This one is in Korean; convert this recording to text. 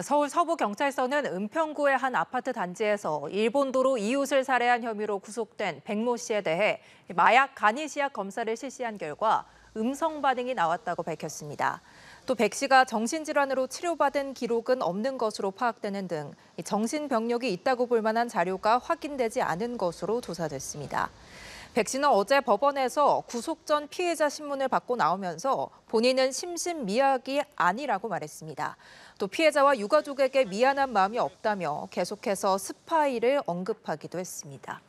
서울 서부경찰서는 은평구의 한 아파트 단지에서 일본도로 이웃을 살해한 혐의로 구속된 백 모 씨에 대해 마약 간이시약 검사를 실시한 결과 음성 반응이 나왔다고 밝혔습니다. 또 백 씨가 정신질환으로 치료받은 기록은 없는 것으로 파악되는 등 정신병력이 있다고 볼 만한 자료가 확인되지 않은 것으로 조사됐습니다. 백 씨는 어제 법원에서 구속 전 피해자 신문을 받고 나오면서 본인은 심신미약이 아니라고 말했습니다. 또 피해자와 유가족에게 미안한 마음이 없다며 계속해서 스파이를 언급하기도 했습니다.